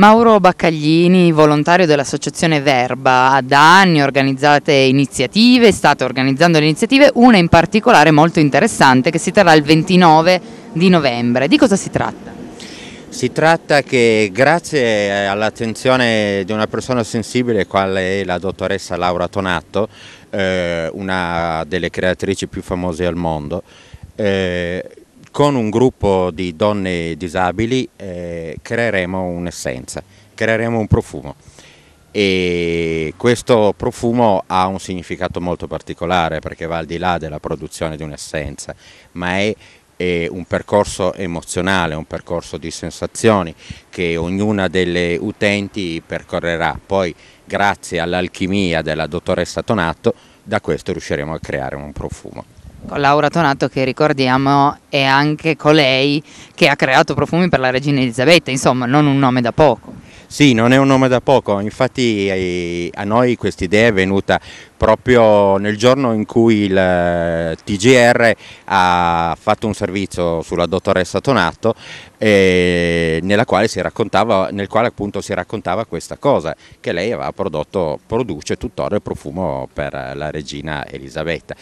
Mauro Baccaglini, volontario dell'associazione Verba, da anni organizzate iniziative, state organizzando le iniziative, una in particolare molto interessante che si terrà il 29 di novembre. Di cosa si tratta? Si tratta che grazie all'attenzione di una persona sensibile quale è la dottoressa Laura Tonatto, eh, una delle creatrici più famose al mondo, eh, con un gruppo di donne disabili eh, creeremo un'essenza, creeremo un profumo e questo profumo ha un significato molto particolare perché va al di là della produzione di un'essenza, ma è, è un percorso emozionale, un percorso di sensazioni che ognuna delle utenti percorrerà. Poi grazie all'alchimia della dottoressa Tonatto da questo riusciremo a creare un profumo con Laura Tonato che ricordiamo è anche colei che ha creato profumi per la regina Elisabetta, insomma non un nome da poco. Sì, non è un nome da poco, infatti a noi questa idea è venuta proprio nel giorno in cui il eh, TGR ha fatto un servizio sulla dottoressa Tonato nella quale si raccontava, nel quale appunto si raccontava questa cosa, che lei aveva prodotto, produce tuttora il profumo per la regina Elisabetta.